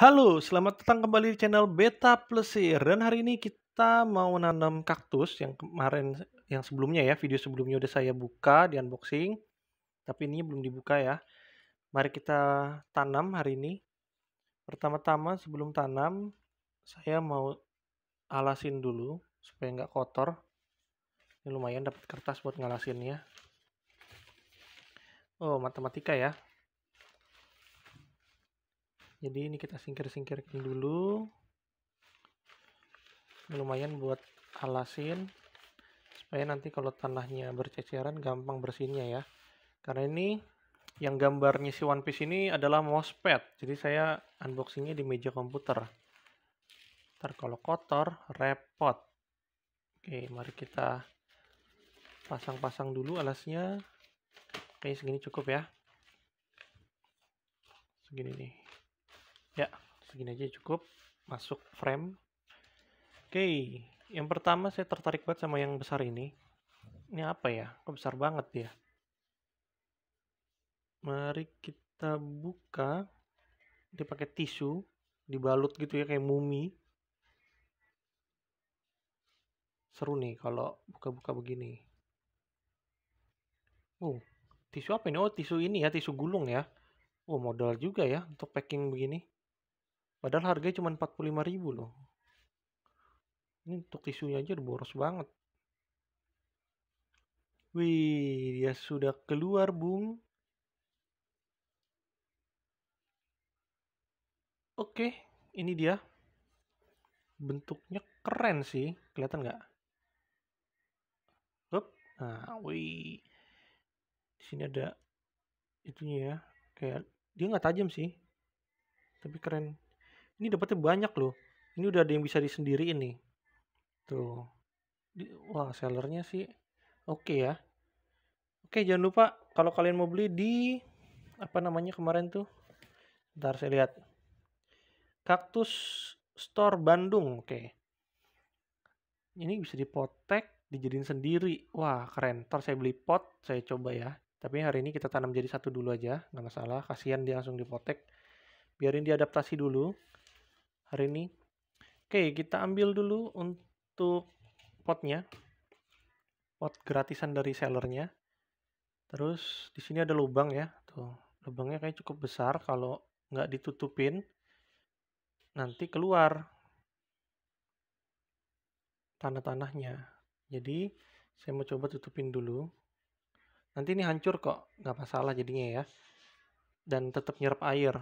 Halo, selamat datang kembali di channel Beta Plesir. Ya. Dan hari ini kita mau nanam kaktus yang kemarin, yang sebelumnya ya, video sebelumnya udah saya buka di unboxing. Tapi ini belum dibuka ya. Mari kita tanam hari ini. Pertama-tama sebelum tanam, saya mau alasin dulu supaya nggak kotor. Ini lumayan dapat kertas buat ngalasinnya. Oh, matematika ya jadi ini kita singkir-singkirkan dulu lumayan buat alasin supaya nanti kalau tanahnya berceceran gampang bersihnya ya karena ini yang gambarnya si One Piece ini adalah mousepad jadi saya unboxingnya di meja komputer ntar kalau kotor repot oke mari kita pasang-pasang dulu alasnya oke segini cukup ya segini nih ya segini aja cukup masuk frame oke yang pertama saya tertarik banget sama yang besar ini ini apa ya kok besar banget ya mari kita buka dia pakai tisu dibalut gitu ya kayak mumi seru nih kalau buka-buka begini oh tisu apa ini oh tisu ini ya tisu gulung ya oh modal juga ya untuk packing begini Padahal harganya cuma 45 ribu loh. Ini untuk tisunya aja udah boros banget. Wih, dia sudah keluar, Bung. Oke, ini dia. Bentuknya keren sih. Kelihatan nggak? Up. Nah, wih. Di sini ada itunya ya. Kayak dia nggak tajam sih. Tapi keren ini dapatnya banyak loh ini udah ada yang bisa disendiri ini. tuh Di, wah sellernya sih oke okay ya oke okay, jangan lupa kalau kalian mau beli di apa namanya kemarin tuh ntar saya lihat kaktus store Bandung oke okay. ini bisa dipotek dijadiin sendiri wah keren ntar saya beli pot saya coba ya tapi hari ini kita tanam jadi satu dulu aja nggak masalah kasihan dia langsung dipotek biarin diadaptasi dulu hari ini. Oke, kita ambil dulu untuk potnya. Pot gratisan dari sellernya. Terus di sini ada lubang ya. Tuh, lubangnya kayak cukup besar kalau nggak ditutupin nanti keluar tanah-tanahnya. Jadi saya mau coba tutupin dulu. Nanti ini hancur kok, nggak masalah jadinya ya. Dan tetap nyerap air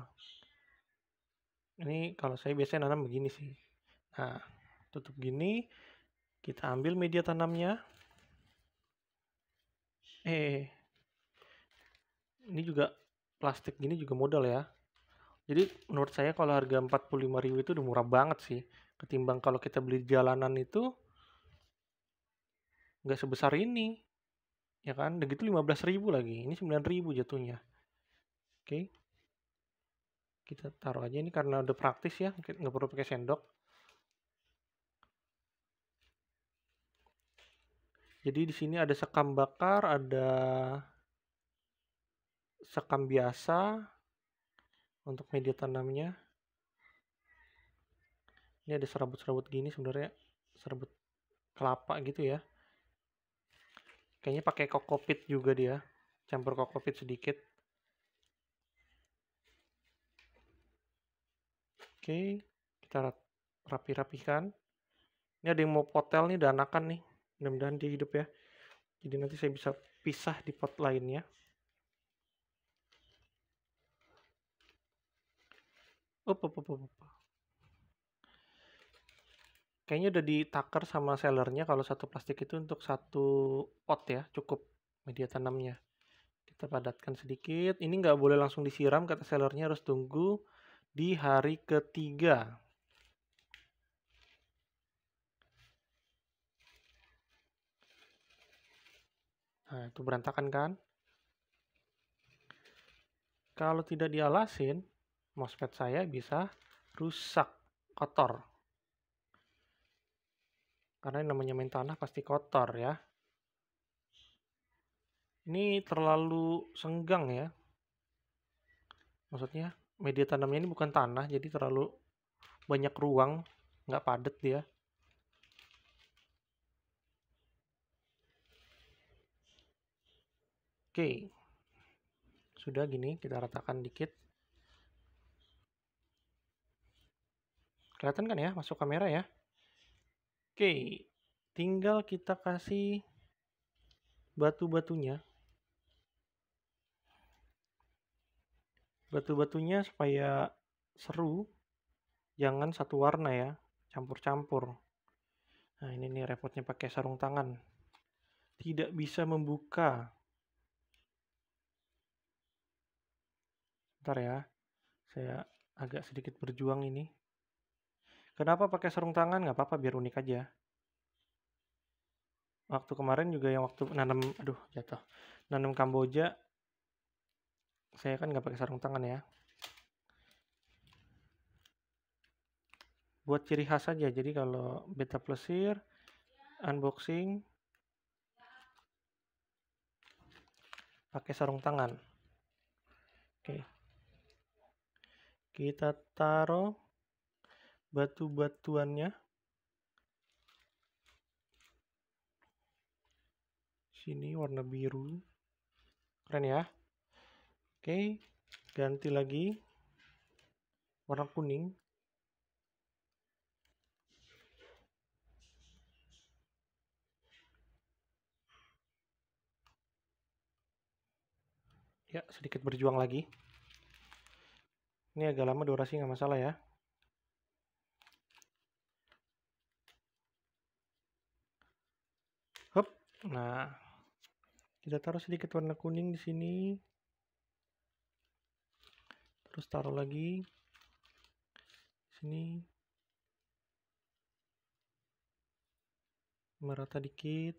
ini kalau saya biasanya nanam begini sih nah tutup gini kita ambil media tanamnya eh ini juga plastik gini juga modal ya jadi menurut saya kalau harga ribu itu udah murah banget sih ketimbang kalau kita beli jalanan itu nggak sebesar ini ya kan begitu ribu lagi ini ribu jatuhnya oke okay kita taruh aja ini karena udah praktis ya nggak perlu pakai sendok jadi di sini ada sekam bakar ada sekam biasa untuk media tanamnya ini ada serabut-serabut gini sebenarnya serabut kelapa gitu ya kayaknya pakai kokopit juga dia campur kokopit sedikit Oke, kita rapi-rapikan. Ini ada yang mau potel nih, danakan nih. Mudah-mudahan dia hidup ya. Jadi nanti saya bisa pisah di pot lainnya. Up, up, up, up. Kayaknya udah ditaker sama sellernya kalau satu plastik itu untuk satu pot ya, cukup media tanamnya. Kita padatkan sedikit. Ini nggak boleh langsung disiram, kata sellernya harus tunggu di hari ketiga. Nah, itu berantakan kan? Kalau tidak dialasin, MOSFET saya bisa rusak, kotor. Karena yang namanya main tanah pasti kotor ya. Ini terlalu senggang ya. Maksudnya media tanamnya ini bukan tanah jadi terlalu banyak ruang nggak padat dia oke sudah gini kita ratakan dikit kelihatan kan ya masuk kamera ya oke tinggal kita kasih batu-batunya batu-batunya supaya seru jangan satu warna ya campur-campur nah ini nih repotnya pakai sarung tangan tidak bisa membuka Bentar ya, saya agak sedikit berjuang ini. Kenapa pakai sarung tangan? Nggak apa-apa, biar unik aja. Waktu kemarin juga yang waktu nanam, aduh jatuh, nanam Kamboja, saya kan nggak pakai sarung tangan ya buat ciri khas saja jadi kalau beta plusir unboxing pakai sarung tangan oke kita taruh batu-batuannya sini warna biru keren ya Oke, ganti lagi warna kuning. Ya, sedikit berjuang lagi. Ini agak lama durasi nggak masalah ya. Hop, nah kita taruh sedikit warna kuning di sini terus taruh lagi sini merata dikit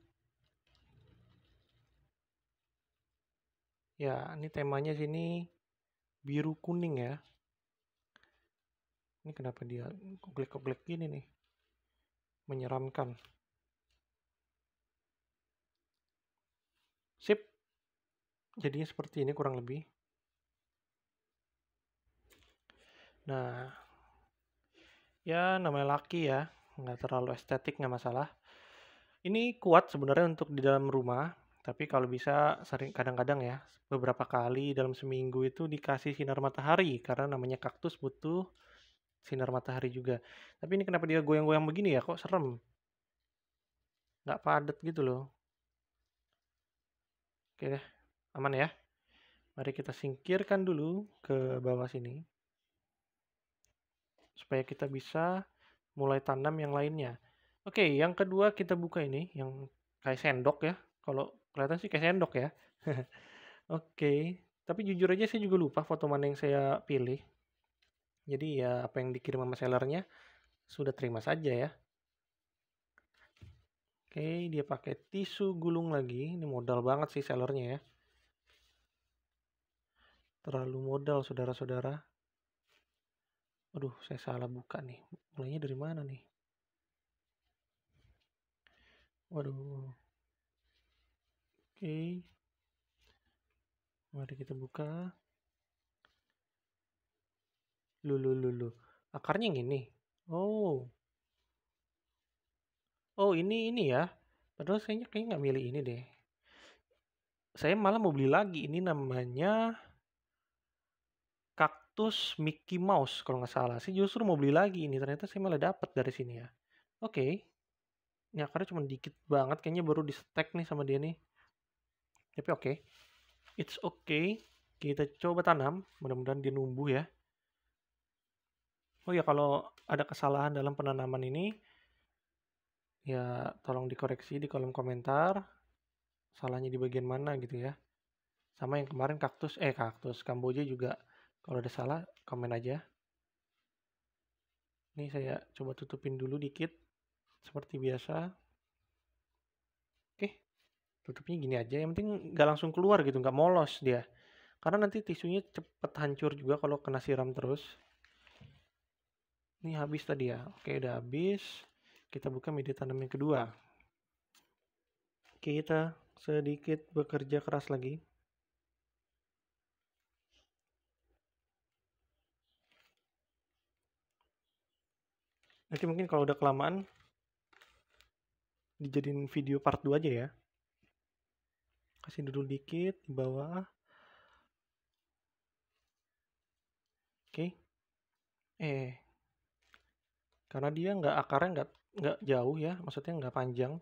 ya ini temanya sini biru kuning ya ini kenapa dia koglek-koglek gini nih menyeramkan sip jadinya seperti ini kurang lebih Nah, ya namanya laki ya, nggak terlalu estetik nggak masalah. Ini kuat sebenarnya untuk di dalam rumah, tapi kalau bisa sering kadang-kadang ya beberapa kali dalam seminggu itu dikasih sinar matahari karena namanya kaktus butuh sinar matahari juga. Tapi ini kenapa dia goyang-goyang begini ya? Kok serem? Nggak padat gitu loh. Oke deh, aman ya. Mari kita singkirkan dulu ke bawah sini supaya kita bisa mulai tanam yang lainnya. Oke, okay, yang kedua kita buka ini yang kayak sendok ya. Kalau kelihatan sih kayak sendok ya. Oke, okay. tapi jujur aja saya juga lupa foto mana yang saya pilih. Jadi ya apa yang dikirim sama sellernya sudah terima saja ya. Oke, okay, dia pakai tisu gulung lagi. Ini modal banget sih sellernya ya. Terlalu modal, saudara-saudara. Aduh, saya salah buka nih. Mulainya dari mana nih? Waduh. Oke. Mari kita buka. Lulu lulu. Akarnya yang ini. Oh. Oh, ini ini ya. Padahal saya kayaknya nggak milih ini deh. Saya malah mau beli lagi. Ini namanya Mickey Mouse kalau nggak salah. sih justru mau beli lagi ini. Ternyata saya malah dapat dari sini ya. Oke. Okay. Ini akarnya cuma dikit banget. Kayaknya baru di stack nih sama dia nih. Tapi oke. Okay. It's okay. Kita coba tanam. Mudah-mudahan dia numbuh ya. Oh ya kalau ada kesalahan dalam penanaman ini. Ya tolong dikoreksi di kolom komentar. Salahnya di bagian mana gitu ya. Sama yang kemarin kaktus. Eh kaktus. Kamboja juga kalau ada salah, komen aja. Ini saya coba tutupin dulu dikit. Seperti biasa. Oke. Tutupnya gini aja. Yang penting nggak langsung keluar gitu. Nggak molos dia. Karena nanti tisunya cepet hancur juga kalau kena siram terus. Ini habis tadi ya. Oke, udah habis. Kita buka media tanam yang kedua. Oke, kita sedikit bekerja keras lagi. Nanti mungkin kalau udah kelamaan dijadiin video part 2 aja ya. Kasih dulu dikit di bawah. Oke. Eh. Karena dia nggak akarnya nggak nggak jauh ya, maksudnya nggak panjang.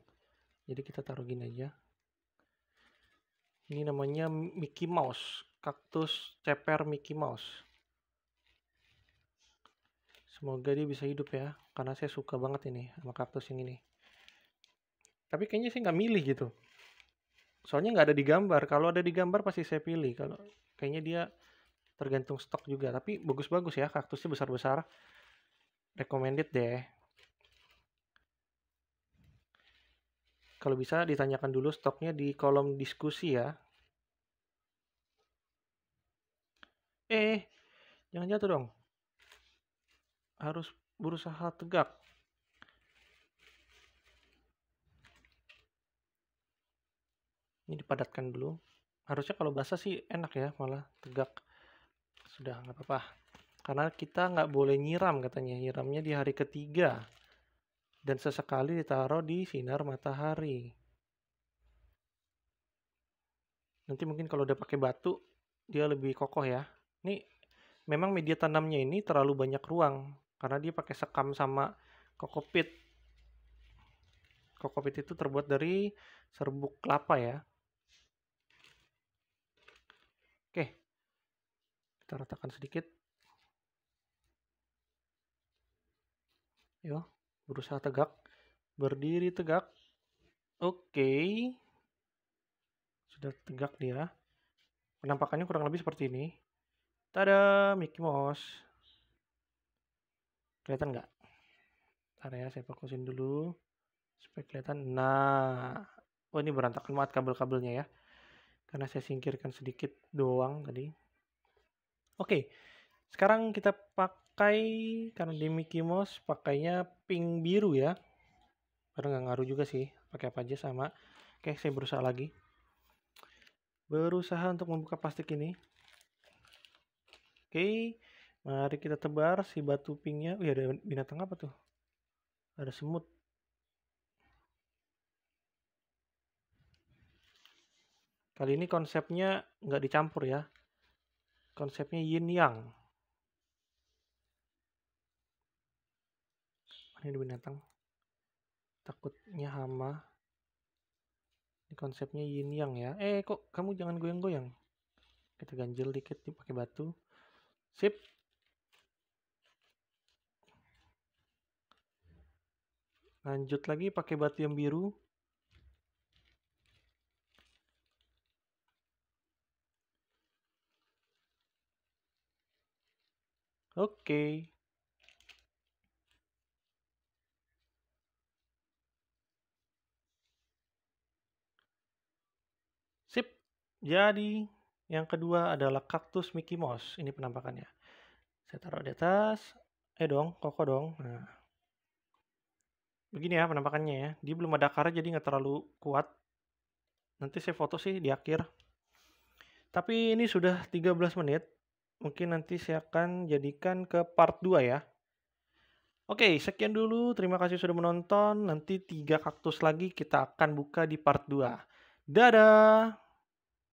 Jadi kita taruh gini aja. Ini namanya Mickey Mouse, kaktus ceper Mickey Mouse. Semoga dia bisa hidup ya, karena saya suka banget ini sama kaktus yang ini. Tapi kayaknya saya nggak milih gitu. Soalnya nggak ada di gambar. Kalau ada di gambar pasti saya pilih. Kalau kayaknya dia tergantung stok juga. Tapi bagus-bagus ya, kaktusnya besar-besar. Recommended deh. Kalau bisa ditanyakan dulu stoknya di kolom diskusi ya. Eh, jangan jatuh dong harus berusaha tegak ini dipadatkan dulu harusnya kalau basah sih enak ya malah tegak sudah nggak apa-apa karena kita nggak boleh nyiram katanya nyiramnya di hari ketiga dan sesekali ditaruh di sinar matahari nanti mungkin kalau udah pakai batu dia lebih kokoh ya ini memang media tanamnya ini terlalu banyak ruang karena dia pakai sekam sama kokopit kokopit itu terbuat dari serbuk kelapa ya oke kita ratakan sedikit yo berusaha tegak berdiri tegak oke sudah tegak dia penampakannya kurang lebih seperti ini tada Mickey Mouse kelihatan nggak Ntar ya saya fokusin dulu supaya kelihatan nah oh ini berantakan banget kabel-kabelnya ya karena saya singkirkan sedikit doang tadi oke sekarang kita pakai karena di Mickey Mouse pakainya pink biru ya karena nggak ngaruh juga sih pakai apa aja sama oke saya berusaha lagi berusaha untuk membuka plastik ini oke Mari kita tebar si batu pinknya. Wih ada binatang apa tuh? Ada semut. Kali ini konsepnya nggak dicampur ya. Konsepnya yin yang. Mana ada binatang? Takutnya hama. Ini konsepnya yin yang ya. Eh kok kamu jangan goyang-goyang. Kita ganjel dikit pakai batu. Sip. lanjut lagi pakai batu yang biru oke okay. sip jadi yang kedua adalah kaktus Mickey Mouse ini penampakannya saya taruh di atas eh dong koko dong nah begini ya penampakannya ya dia belum ada akar jadi nggak terlalu kuat nanti saya foto sih di akhir tapi ini sudah 13 menit mungkin nanti saya akan jadikan ke part 2 ya oke sekian dulu terima kasih sudah menonton nanti tiga kaktus lagi kita akan buka di part 2 dadah